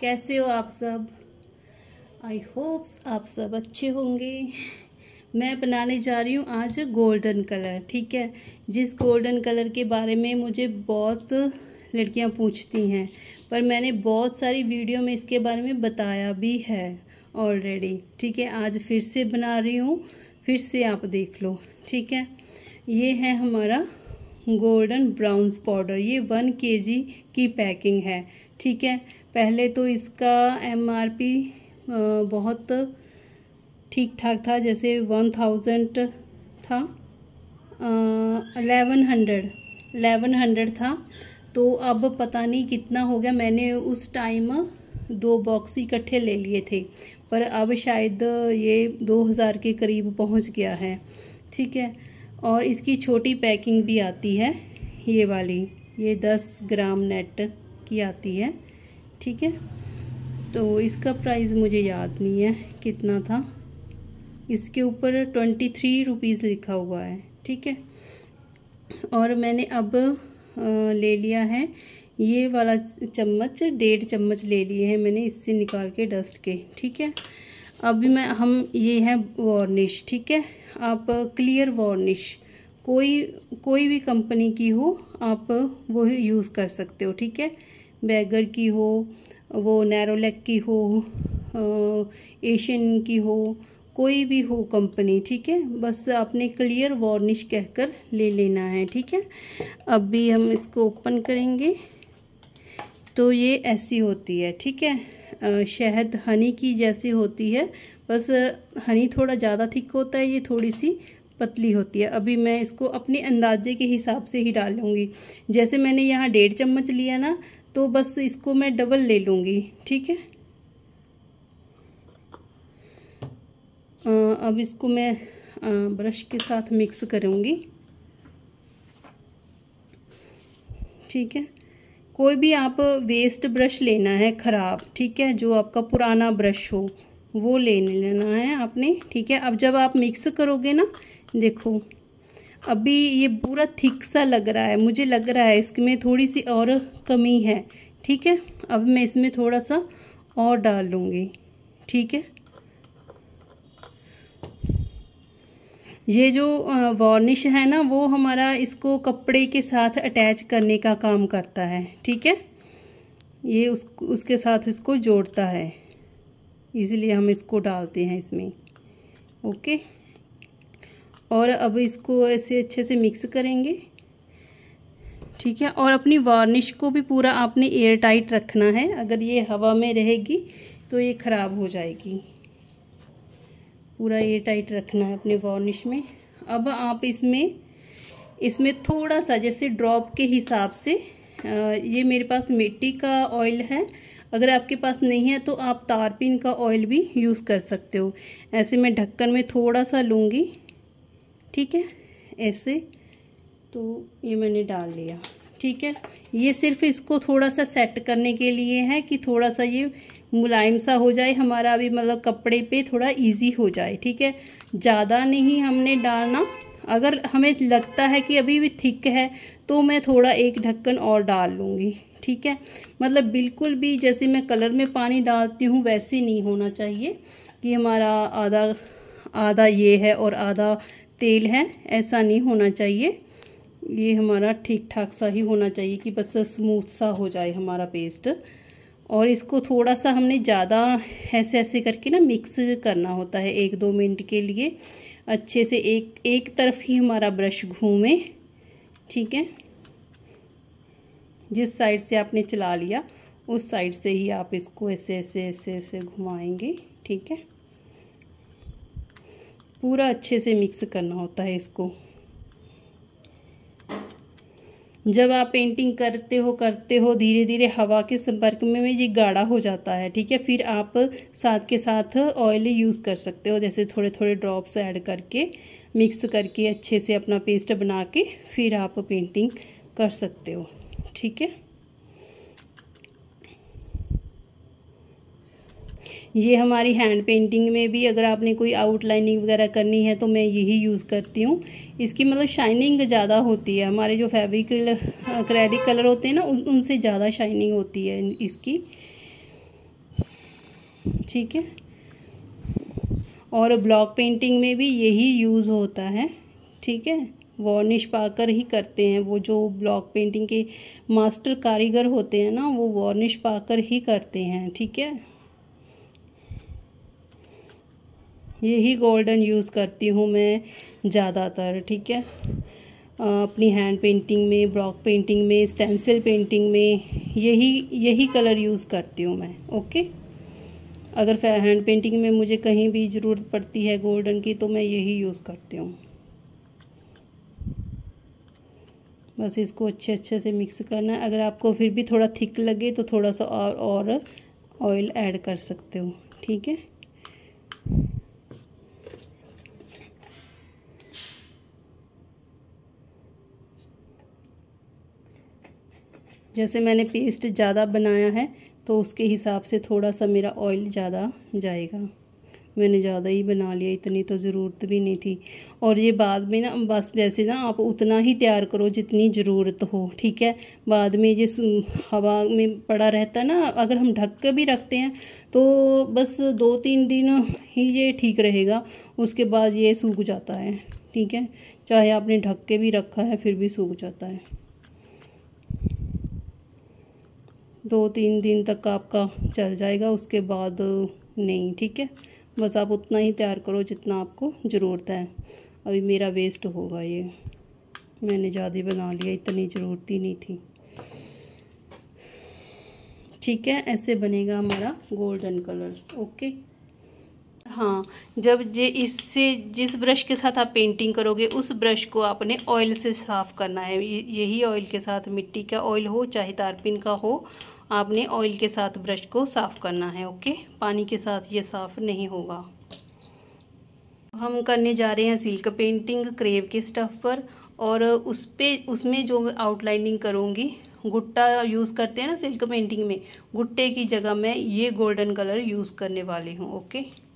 कैसे हो आप सब आई होप्स आप सब अच्छे होंगे मैं बनाने जा रही हूँ आज गोल्डन कलर ठीक है जिस गोल्डन कलर के बारे में मुझे बहुत लड़कियाँ पूछती हैं पर मैंने बहुत सारी वीडियो में इसके बारे में बताया भी है ऑलरेडी ठीक है आज फिर से बना रही हूँ फिर से आप देख लो ठीक है ये है हमारा गोल्डन ब्राउन्स पाउडर ये वन के जी की पैकिंग है ठीक है पहले तो इसका एमआरपी बहुत ठीक ठाक था जैसे वन थाउजेंड था अलेवन हंड्रेड अलेवन हंड्रेड था तो अब पता नहीं कितना हो गया मैंने उस टाइम दो बॉक्स इकट्ठे ले लिए थे पर अब शायद ये दो हज़ार के करीब पहुंच गया है ठीक है और इसकी छोटी पैकिंग भी आती है ये वाली ये दस ग्राम नेट की आती है ठीक है तो इसका प्राइस मुझे याद नहीं है कितना था इसके ऊपर ट्वेंटी थ्री रुपीज़ लिखा हुआ है ठीक है और मैंने अब ले लिया है ये वाला चम्मच डेढ़ चम्मच ले लिए हैं मैंने इससे निकाल के डस्ट के ठीक है अभी मैं हम ये है वार्निश ठीक है आप क्लियर वार्निश कोई कोई भी कंपनी की हो आप वो यूज़ कर सकते हो ठीक है बैगर की हो वो नैरोलैक की हो एशियन की हो कोई भी हो कंपनी ठीक है बस आपने क्लियर वार्निश कहकर ले लेना है ठीक है अभी हम इसको ओपन करेंगे तो ये ऐसी होती है ठीक है शहद हनी की जैसी होती है बस हनी थोड़ा ज़्यादा थिक होता है ये थोड़ी सी पतली होती है अभी मैं इसको अपने अंदाजे के हिसाब से ही डालूँगी जैसे मैंने यहाँ डेढ़ चम्मच लिया ना तो बस इसको मैं डबल ले लूँगी ठीक है अब इसको मैं ब्रश के साथ मिक्स करूँगी ठीक है कोई भी आप वेस्ट ब्रश लेना है ख़राब ठीक है जो आपका पुराना ब्रश हो वो लेने लेना है आपने ठीक है अब जब आप मिक्स करोगे ना देखो अभी ये पूरा थिक सा लग रहा है मुझे लग रहा है इसमें थोड़ी सी और कमी है ठीक है अब मैं इसमें थोड़ा सा और डाल लूँगी ठीक है ये जो वार्निश है ना वो हमारा इसको कपड़े के साथ अटैच करने का काम करता है ठीक है ये उस उसके साथ इसको जोड़ता है इसलिए हम इसको डालते हैं इसमें ओके और अब इसको ऐसे अच्छे से मिक्स करेंगे ठीक है और अपनी वार्निश को भी पूरा आपने एयर टाइट रखना है अगर ये हवा में रहेगी तो ये ख़राब हो जाएगी पूरा एयर टाइट रखना है अपने वार्निश में अब आप इसमें इसमें थोड़ा सा जैसे ड्रॉप के हिसाब से ये मेरे पास मिट्टी का ऑयल है अगर आपके पास नहीं है तो आप तारपीन का ऑयल भी यूज़ कर सकते हो ऐसे मैं ढक्कन में थोड़ा सा लूँगी ठीक है ऐसे तो ये मैंने डाल लिया ठीक है ये सिर्फ इसको थोड़ा सा सेट करने के लिए है कि थोड़ा सा ये मुलायम सा हो जाए हमारा अभी मतलब कपड़े पे थोड़ा इजी हो जाए ठीक है ज़्यादा नहीं हमने डालना अगर हमें लगता है कि अभी भी थिक है तो मैं थोड़ा एक ढक्कन और डाल लूँगी ठीक है मतलब बिल्कुल भी जैसे मैं कलर में पानी डालती हूँ वैसे नहीं होना चाहिए कि हमारा आधा आधा ये है और आधा तेल है ऐसा नहीं होना चाहिए ये हमारा ठीक ठाक सा ही होना चाहिए कि बस स्मूथ सा हो जाए हमारा पेस्ट और इसको थोड़ा सा हमने ज़्यादा ऐसे ऐसे करके ना मिक्स करना होता है एक दो मिनट के लिए अच्छे से एक एक तरफ ही हमारा ब्रश घूमे ठीक है जिस साइड से आपने चला लिया उस साइड से ही आप इसको ऐसे ऐसे ऐसे ऐसे घुमाएंगे ठीक है पूरा अच्छे से मिक्स करना होता है इसको जब आप पेंटिंग करते हो करते हो धीरे धीरे हवा के संपर्क में ये गाढ़ा हो जाता है ठीक है फिर आप साथ के साथ ऑयल यूज़ कर सकते हो जैसे थोड़े थोड़े ड्रॉप्स ऐड करके मिक्स करके अच्छे से अपना पेस्ट बना के फिर आप पेंटिंग कर सकते हो ठीक है ये हमारी हैंड पेंटिंग में भी अगर आपने कोई आउटलाइनिंग वगैरह करनी है तो मैं यही यूज़ करती हूँ इसकी मतलब शाइनिंग ज़्यादा होती है हमारे जो फैब्रिक क्रेडिक कलर होते हैं ना उन, उनसे ज़्यादा शाइनिंग होती है इसकी ठीक है और ब्लॉक पेंटिंग में भी यही यूज़ होता है ठीक है वार्निश पाकर ही करते हैं वो जो ब्लॉक पेंटिंग के मास्टर कारीगर होते हैं ना वो वार्निश पाकर ही करते हैं ठीक है यही गोल्डन यूज़ करती हूँ मैं ज़्यादातर ठीक है अपनी हैंड पेंटिंग में ब्लॉक पेंटिंग में स्टेंसिल पेंटिंग में यही यही कलर यूज़ करती हूँ मैं ओके अगर हैंड पेंटिंग में मुझे कहीं भी ज़रूरत पड़ती है गोल्डन की तो मैं यही यूज़ करती हूँ बस इसको अच्छे अच्छे से मिक्स करना है अगर आपको फिर भी थोड़ा थिक लगे तो थोड़ा सा और और ऑयल ऐड कर सकते हो ठीक है जैसे मैंने पेस्ट ज़्यादा बनाया है तो उसके हिसाब से थोड़ा सा मेरा ऑयल ज़्यादा जाएगा मैंने ज़्यादा ही बना लिया इतनी तो ज़रूरत भी नहीं थी और ये बाद में ना बस वैसे ना आप उतना ही तैयार करो जितनी ज़रूरत हो ठीक है बाद में ये हवा में पड़ा रहता ना अगर हम ढक के भी रखते हैं तो बस दो तीन दिन ही ये ठीक रहेगा उसके बाद ये सूख जाता है ठीक है चाहे आपने ढक के भी रखा है फिर भी सूख जाता है दो तीन दिन तक आपका चल जाएगा उसके बाद नहीं ठीक है बस आप उतना ही तैयार करो जितना आपको ज़रूरत है अभी मेरा वेस्ट होगा ये मैंने ज़्यादा बना लिया इतनी ज़रूरत ही नहीं थी ठीक है ऐसे बनेगा हमारा गोल्डन कलर्स ओके हाँ जब जे इससे जिस ब्रश के साथ आप पेंटिंग करोगे उस ब्रश को आपने ऑयल से साफ़ करना है यही ऑयल के साथ मिट्टी का ऑयल हो चाहे तारपिन का हो आपने ऑयल के साथ ब्रश को साफ़ करना है ओके पानी के साथ ये साफ़ नहीं होगा हम करने जा रहे हैं सिल्क पेंटिंग क्रेव के स्टफ़ पर और उस पर उसमें जो आउटलाइनिंग करूँगी गुट्टा यूज़ करते हैं ना सिल्क पेंटिंग में गुट्टे की जगह मैं ये गोल्डन कलर यूज़ करने वाली हूँ ओके